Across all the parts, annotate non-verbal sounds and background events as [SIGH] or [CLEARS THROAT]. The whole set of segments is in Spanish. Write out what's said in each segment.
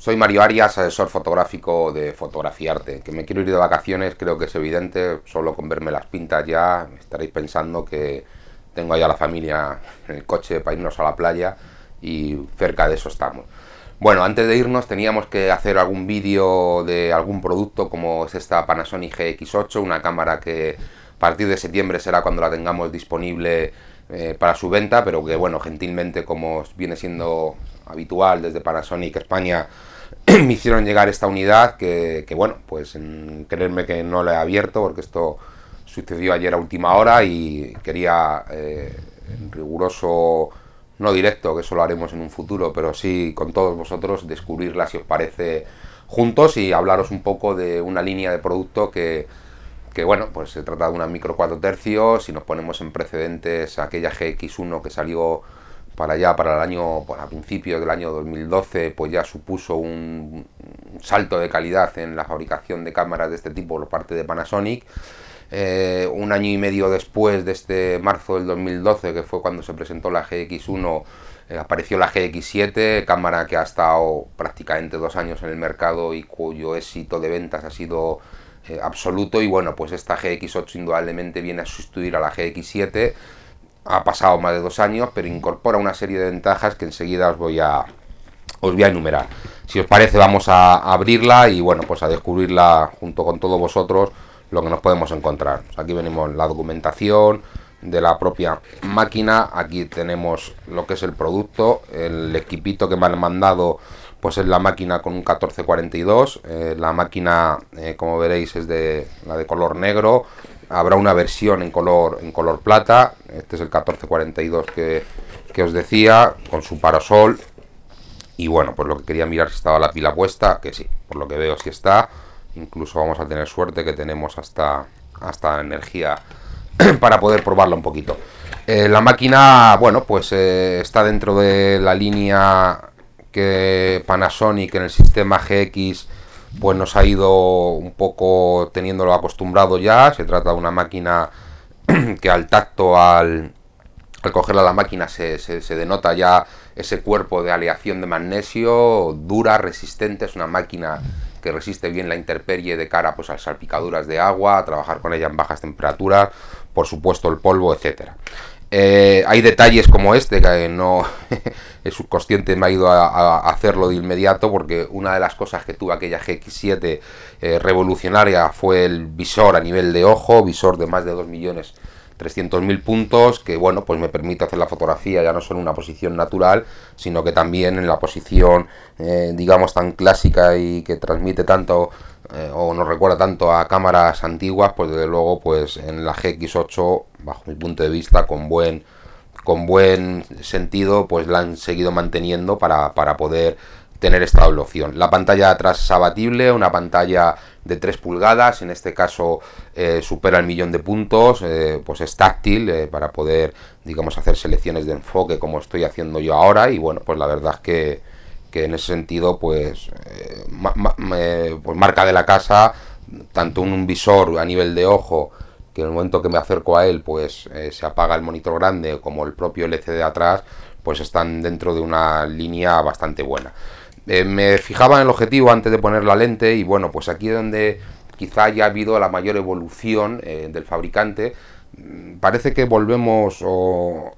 Soy Mario Arias, asesor fotográfico de Fotografía Arte. Que me quiero ir de vacaciones, creo que es evidente, solo con verme las pintas ya estaréis pensando que tengo allá la familia en el coche para irnos a la playa y cerca de eso estamos. Bueno, antes de irnos teníamos que hacer algún vídeo de algún producto como es esta Panasonic GX8, una cámara que a partir de septiembre será cuando la tengamos disponible eh, para su venta, pero que bueno, gentilmente como viene siendo habitual desde Panasonic España [CLEARS THROAT] me hicieron llegar esta unidad que, bueno, pues en, creerme que no la he abierto porque esto sucedió ayer a última hora y quería eh, en riguroso, no directo, que eso lo haremos en un futuro, pero sí con todos vosotros descubrirla si os parece juntos y hablaros un poco de una línea de producto que, que bueno, pues se trata de una micro 4 tercios y nos ponemos en precedentes aquella GX1 que salió para allá, para el año, a principios del año 2012, pues ya supuso un salto de calidad en la fabricación de cámaras de este tipo por parte de Panasonic. Eh, un año y medio después de este marzo del 2012, que fue cuando se presentó la GX1, eh, apareció la GX7, cámara que ha estado prácticamente dos años en el mercado y cuyo éxito de ventas ha sido eh, absoluto. Y bueno, pues esta GX8 indudablemente viene a sustituir a la GX7 ha pasado más de dos años, pero incorpora una serie de ventajas que enseguida os voy a, os voy a enumerar. Si os parece, vamos a abrirla y bueno, pues a descubrirla junto con todos vosotros lo que nos podemos encontrar. Aquí venimos la documentación de la propia máquina, aquí tenemos lo que es el producto, el equipito que me han mandado pues es la máquina con un 1442, eh, la máquina eh, como veréis es de la de color negro, habrá una versión en color, en color plata, este es el 1442 que, que os decía, con su parasol. Y bueno, pues lo que quería mirar si estaba la pila puesta, que sí, por lo que veo sí está. Incluso vamos a tener suerte que tenemos hasta, hasta energía [CLEARS THROAT] para poder probarla un poquito. Eh, la máquina, bueno, pues eh, está dentro de la línea que Panasonic en el sistema GX pues nos ha ido un poco teniéndolo acostumbrado ya. Se trata de una máquina [CLEARS THROAT] que al tacto, al, al cogerla la máquina, se, denota ya ese cuerpo de aleación de magnesio, dura, resistente, es una máquina que resiste bien la intemperie de cara pues, a salpicaduras de agua, a trabajar con ella en bajas temperaturas, por supuesto el polvo, etcétera. Eh, hay detalles como este que eh, no es [LAUGHS] subconsciente me ha ido a, hacerlo de inmediato porque una de las cosas que tuvo aquella GX7 eh, revolucionaria fue el visor a nivel de ojo, visor de más de 2 millones 300.000 puntos que, bueno, pues me permite hacer la fotografía ya no solo en una posición natural, sino que también en la posición, eh, digamos, tan clásica y que transmite tanto eh, o nos recuerda tanto a cámaras antiguas, pues desde luego, pues en la GX8, bajo mi punto de vista, con buen, con buen sentido, pues la han seguido manteniendo para, para poder tener esta opción. La pantalla de atrás es abatible, una pantalla de 3 pulgadas, en este caso eh, supera el millón de puntos, eh, pues es táctil eh, para poder, digamos, hacer selecciones de enfoque como estoy haciendo yo ahora y bueno, pues la verdad es que, en ese sentido, pues, pues marca de la casa, tanto un visor a nivel de ojo, que en el momento que me acerco a él, pues se apaga el monitor grande, como el propio LCD de atrás, pues están dentro de una línea bastante buena. Eh, me fijaba en el objetivo antes de poner la lente y bueno, pues aquí es donde quizá haya habido la mayor evolución eh, del fabricante. Mm, parece que volvemos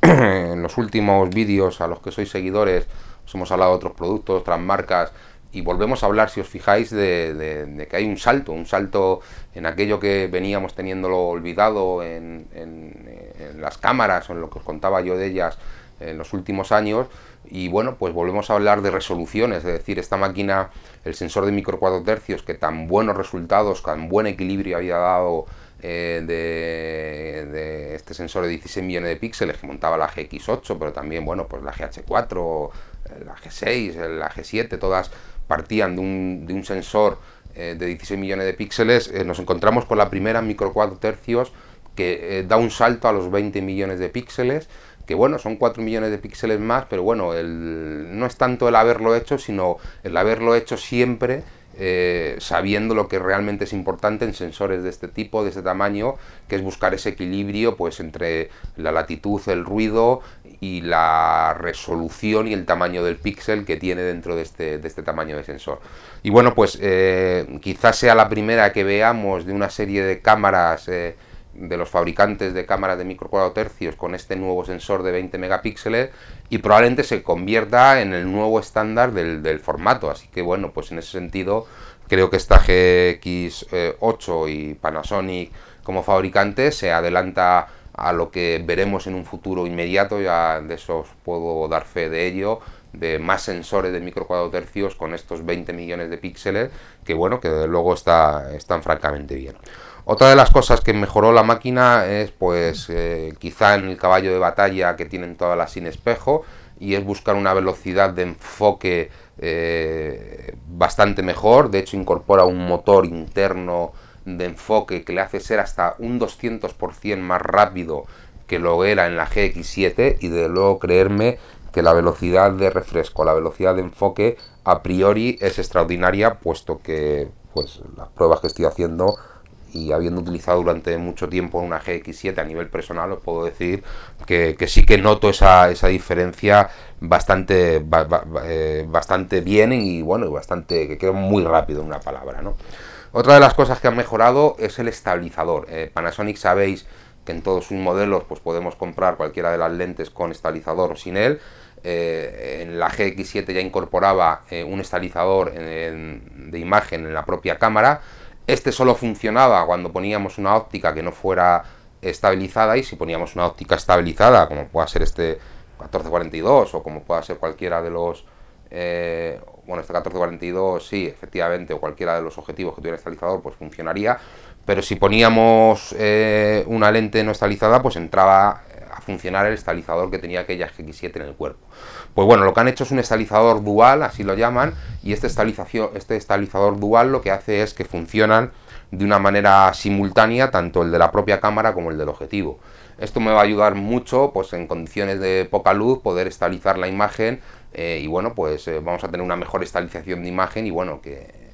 [CLEARS THROAT] en los últimos vídeos a los que sois seguidores, os hemos hablado de otros productos, otras marcas, y volvemos a hablar, si os fijáis, de, que hay un salto, un salto en aquello que veníamos teniéndolo olvidado en, en, eh, las cámaras, o en lo que os contaba yo de ellas en los últimos años, y bueno, pues volvemos a hablar de resoluciones, es decir, esta máquina, el sensor de micro 4 tercios, que tan buenos resultados, tan buen equilibrio había dado eh, de, este sensor de 16 millones de píxeles que montaba la GX8, pero también, bueno, pues la GH4, eh, la G6, eh, la G7, todas partían de un, sensor de 16 millones de píxeles, nos encontramos con la primera micro 4 tercios que da un salto a los 20 millones de píxeles, que bueno, son 4 millones de píxeles más, pero bueno, el, no es tanto el haberlo hecho, sino el haberlo hecho siempre eh, sabiendo lo que realmente es importante en sensores de este tipo, de este tamaño, que es buscar ese equilibrio pues, entre la latitud, el ruido y la resolución y el tamaño del píxel que tiene dentro de este, de este, tamaño de sensor. Y bueno, pues eh, quizás sea la primera que veamos de una serie de cámaras eh, de los fabricantes de cámaras de microcuadro tercios con este nuevo sensor de 20 megapíxeles y probablemente se convierta en el nuevo estándar del, formato. Así que bueno, pues en ese sentido creo que esta GX8 y Panasonic como fabricante se adelanta a lo que veremos en un futuro inmediato, ya de eso os puedo dar fe de ello, de más sensores de microcuadro tercios con estos 20 millones de píxeles, que bueno, que luego está, están francamente bien. Otra de las cosas que mejoró la máquina es, pues, eh, quizá en el caballo de batalla que tienen todas las sin espejo, y es buscar una velocidad de enfoque eh, bastante mejor. De hecho, incorpora un motor interno de enfoque que le hace ser hasta un 200% más rápido que lo era en la GX7 y de luego creerme que la velocidad de refresco, la velocidad de enfoque a priori es extraordinaria puesto que pues las pruebas que estoy haciendo y habiendo utilizado durante mucho tiempo una GX7 a nivel personal, os puedo decir que, sí que noto esa, diferencia bastante, eh, bastante bien y bueno, bastante, que creo muy rápido en una palabra, Otra de las cosas que han mejorado es el estabilizador. Eh, Panasonic, sabéis que en todos sus modelos pues podemos comprar cualquiera de las lentes con estabilizador o sin él. Eh, en la GX7 ya incorporaba un estabilizador de imagen en la propia cámara este solo funcionaba cuando poníamos una óptica que no fuera estabilizada y si poníamos una óptica estabilizada, como pueda ser este 1442 o como pueda ser cualquiera de los... Eh, bueno, este 1442 sí, efectivamente, o cualquiera de los objetivos que tuviera estabilizador, pues funcionaría, pero si poníamos eh, una lente no estabilizada, pues entraba funcionar el estabilizador que tenía aquella GX7 en el cuerpo. Pues bueno, lo que han hecho es un estabilizador dual, así lo llaman, y este, estabilización, este estabilizador dual lo que hace es que funcionan de una manera simultánea tanto el de la propia cámara como el del objetivo. Esto me va a ayudar mucho, pues en condiciones de poca luz, poder estabilizar la imagen eh, y bueno, pues eh, vamos a tener una mejor estabilización de imagen y bueno, que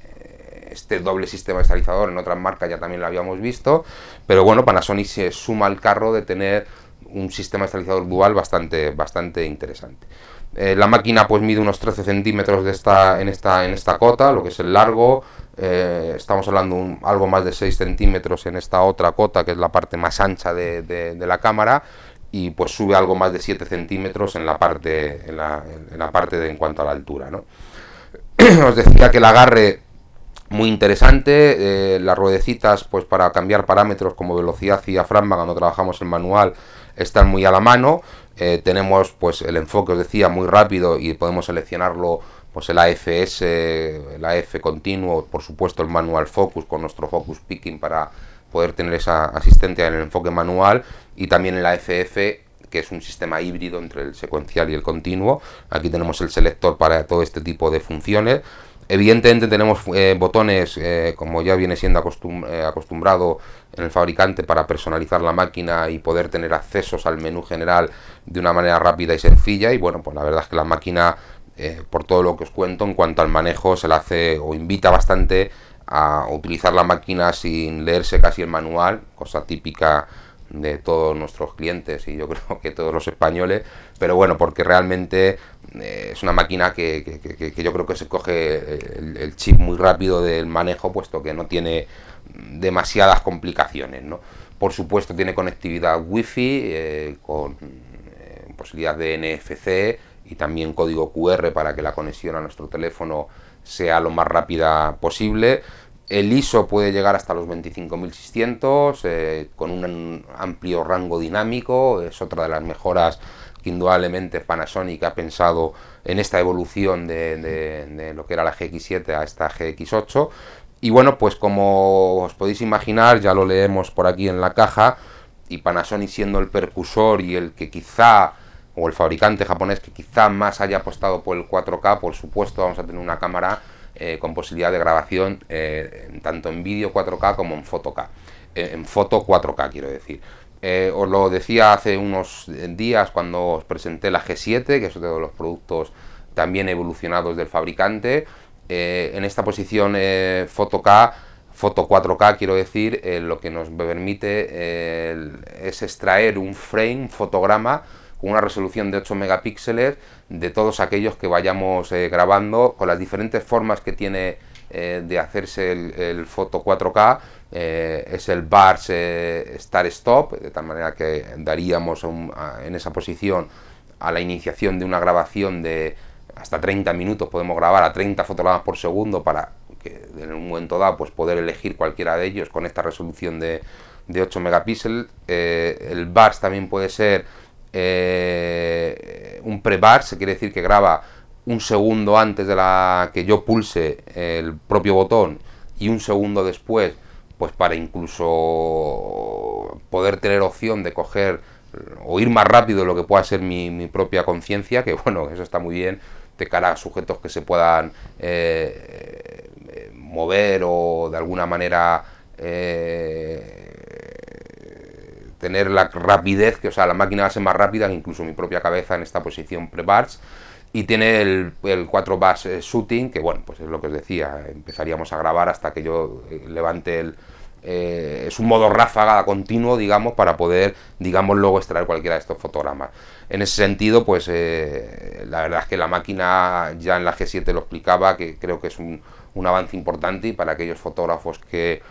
este doble sistema estabilizador en otras marcas ya también lo habíamos visto, pero bueno, Panasonic se suma al carro de tener un sistema estabilizador dual bastante, bastante interesante. Eh, la máquina pues mide unos 13 centímetros de esta, en, esta, en esta cota, lo que es el largo. Eh, estamos hablando un, algo más de 6 centímetros en esta otra cota, que es la parte más ancha de, la cámara. Y pues sube algo más de 7 centímetros en la parte, en la, parte de en cuanto a la altura. [CLEARS THROAT] Os decía que el agarre muy interesante. Eh, las ruedecitas, pues para cambiar parámetros como velocidad y diafragma, cuando trabajamos el manual, están muy a la mano. Eh, tenemos pues el enfoque, os decía, muy rápido y podemos seleccionarlo pues el AFS, el AF continuo, por supuesto el manual focus con nuestro focus picking para poder tener esa asistencia en el enfoque manual y también el AFF que es un sistema híbrido entre el secuencial y el continuo. Aquí tenemos el selector para todo este tipo de funciones Evidentemente tenemos eh, botones, eh, como ya viene siendo eh, acostumbrado en el fabricante, para personalizar la máquina y poder tener accesos al menú general de una manera rápida y sencilla. Y bueno, pues la verdad es que la máquina, por todo lo que os cuento, en cuanto al manejo, se la hace o invita bastante a utilizar la máquina sin leerse casi el manual, cosa típica de todos nuestros clientes y yo [LAUGHS] creo que todos los españoles, pero bueno, porque realmente eh, es una máquina que, que, yo creo que se coge el, chip muy rápido del manejo, puesto que no tiene demasiadas complicaciones, Por supuesto tiene conectividad wifi eh, con eh, posibilidad de NFC y también código QR para que la conexión a nuestro teléfono sea lo más rápida posible, el ISO puede llegar hasta los 25.600 eh, con un amplio rango dinámico, es otra de las mejoras que indudablemente Panasonic ha pensado en esta evolución de, de lo que era la GX7 a esta GX8. Y bueno, pues como os podéis imaginar, ya lo leemos por aquí en la caja, y Panasonic siendo el percusor y el que quizá, o el fabricante japonés que quizá más haya apostado por el 4K, por supuesto vamos a tener una cámara eh, con posibilidad de grabación eh, tanto en vídeo 4K como en foto K. Eh, en foto 4K quiero decir. os lo decía hace unos días cuando os presenté la G7, que es uno de los productos también evolucionados del fabricante. en esta posición foto K foto 4K, quiero decir, lo que nos permite es extraer un frame, fotograma una resolución de 8 megapíxeles de todos aquellos que vayamos eh, grabando con las diferentes formas que tiene eh, de hacerse el, foto 4K eh, es el bars start stop de tal manera que daríamos en esa posición a la iniciación de una grabación de hasta 30 minutos podemos grabar a 30 fotogramas por segundo para que en un momento dado pues poder elegir cualquiera de ellos con esta resolución de, de 8 megapíxeles el bars también puede ser eh, un pre-bar, se quiere decir que graba un segundo antes de la que yo pulse el propio botón y un segundo después, pues para incluso poder tener opción de coger o ir más rápido de lo que pueda ser mi, propia conciencia, que [LAUGHS] bueno, eso está muy bien de cara a sujetos que se puedan eh, eh, mover o de alguna manera tener la rapidez, que, o sea, la máquina va a ser más rápida que incluso mi propia cabeza en esta posición pre-bars. Y tiene el, el 4 bars eh, shooting, que bueno, pues es lo que os decía, empezaríamos a grabar hasta que yo eh, levante el... Eh, es un modo ráfaga continuo, digamos, para poder, digamos, luego extraer cualquiera de estos fotogramas. En ese sentido, pues la verdad es que la máquina ya en la G7 lo explicaba, que creo que es un, un avance importante y para aquellos fotógrafos que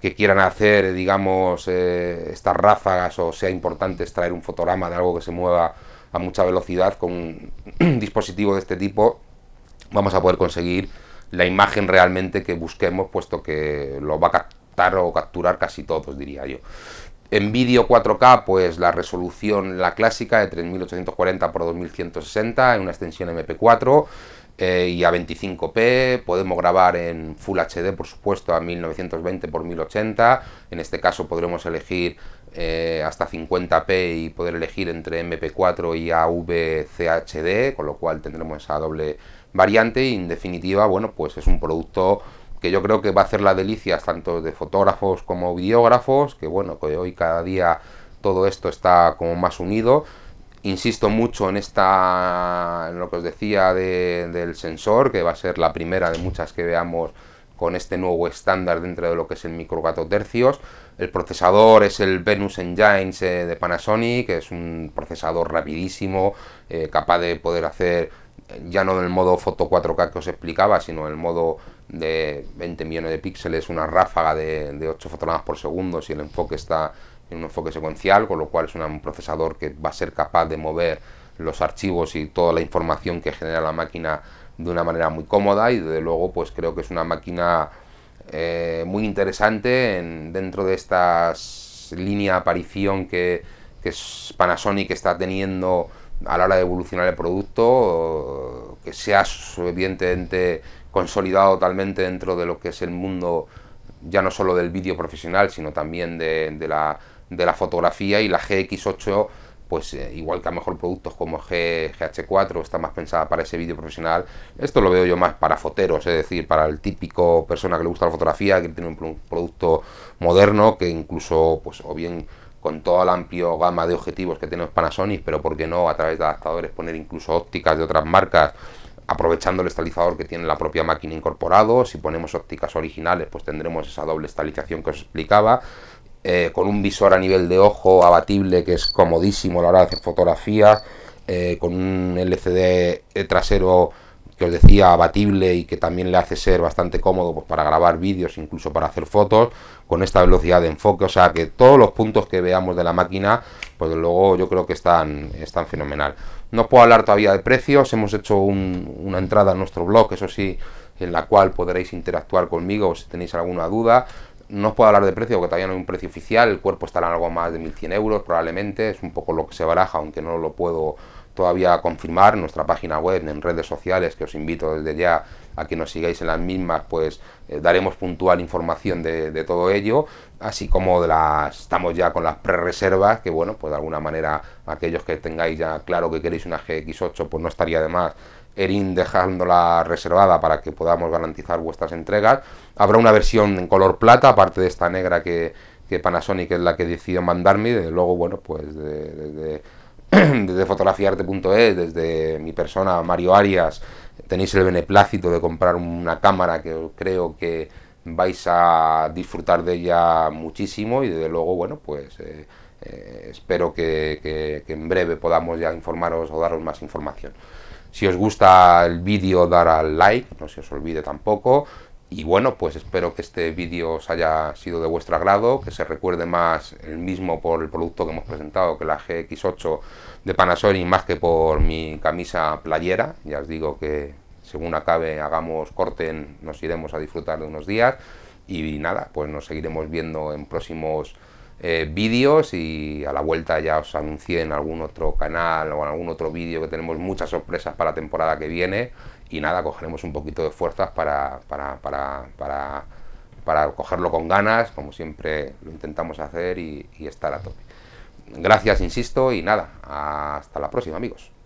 que quieran hacer, eh, digamos, eh, estas ráfagas o sea importante extraer un fotograma de algo que se mueva a mucha velocidad con un [CLEARS THROAT] dispositivo de este tipo, vamos a poder conseguir la imagen realmente que busquemos, puesto que lo va a captar o capturar casi todos, diría yo. En vídeo 4K, pues la resolución, la clásica, de 3840 x 2160 en una extensión MP4. Eh, y a 25p, podemos grabar en Full HD, por supuesto, a 1920 x 1080, en este caso podremos elegir eh, hasta 50p y poder elegir entre MP4 y AVCHD, con lo cual tendremos esa doble variante y en definitiva, bueno, pues es un producto que yo creo que va a hacer las delicias tanto de fotógrafos como videógrafos, que bueno, que hoy cada día todo esto está como más unido Insisto mucho en esta en lo que os decía del sensor, que va a ser la primera de muchas que veamos con este nuevo estándar dentro de lo que es el micro tercios. El procesador es el Venus Engines eh, de Panasonic, que es un procesador rapidísimo, eh, capaz de poder hacer eh, ya no del modo foto 4K que os explicaba, sino en el modo de 20 millones de píxeles, una ráfaga de, de 8 fotogramas por segundo si el enfoque está en un enfoque secuencial, con lo cual es un procesador que va a ser capaz de mover los archivos y toda la información que genera la máquina de una manera muy cómoda y desde luego pues creo que es una máquina eh, muy interesante dentro de esta línea de aparición que, que Panasonic está teniendo a la hora de evolucionar el producto, que se ha evidentemente consolidado totalmente dentro de lo que es el mundo ya no solo del vídeo profesional, sino también de la de la fotografía y la GX8 pues eh, igual que a mejor productos como GH4 está más pensada para ese vídeo profesional, esto lo veo yo más para foteros, es decir, para el típico persona que le gusta la fotografía, que tiene un, producto moderno, que incluso, pues o bien con toda la amplia gama de objetivos que tiene Panasonic, pero por qué no a través de adaptadores poner incluso ópticas de otras marcas, aprovechando el estabilizador que tiene la propia máquina incorporado, si ponemos ópticas originales pues tendremos esa doble estabilización que os explicaba, eh, con un visor a nivel de ojo abatible que es comodísimo a la hora de hacer fotografía eh, con un LCD trasero que os decía abatible y que también le hace ser bastante cómodo pues, para grabar vídeos, incluso para hacer fotos, con esta velocidad de enfoque, o sea que todos los puntos que veamos de la máquina, pues luego yo creo que están, están fenomenal. No puedo hablar todavía de precios, hemos hecho una entrada en nuestro blog, eso sí, en la cual podréis interactuar conmigo si tenéis alguna duda. No os puedo hablar de precio porque todavía no hay un precio oficial, el cuerpo estará en algo más de 1.100 euros probablemente, es un poco lo que se baraja, aunque no lo puedo todavía confirmar. nuestra página web, en redes sociales, que os invito desde ya a que nos sigáis en las mismas, pues eh, daremos puntual información de, todo ello, así como de las, estamos ya con las pre-reservas, que bueno, pues de alguna manera aquellos que tengáis ya claro que queréis una GX8, pues no estaría de más Erin dejándola reservada para que podamos garantizar vuestras entregas. Habrá una versión en color plata, aparte de esta negra que, que Panasonic es la que decidió mandarme, desde luego, bueno, pues [CLEARS THROAT] desde, desde fotografiarte.es, desde mi persona, Mario Arias, tenéis el beneplácito de comprar una cámara que creo que vais a disfrutar de ella muchísimo y desde luego, bueno, pues... Eh, eh, espero que, que en breve podamos ya informaros o daros más información. Si os gusta el vídeo, dar al like, no se os olvide tampoco. Y bueno, pues espero que este vídeo os haya sido de vuestro agrado, que se recuerde más el mismo por el producto que hemos presentado, que la GX8 de Panasonic, más que por mi camisa playera. Ya os digo que según acabe, hagamos corte, nos iremos a disfrutar de unos días. Y nada, pues nos seguiremos viendo en próximos eh, vídeos y a la vuelta ya os anuncié en algún otro canal o en algún otro vídeo que tenemos muchas sorpresas para la temporada que viene y nada, cogeremos un poquito de fuerzas para, para, para, para, para cogerlo con ganas, como siempre lo intentamos hacer y estar a tope. Gracias, insisto, y nada, hasta la próxima amigos.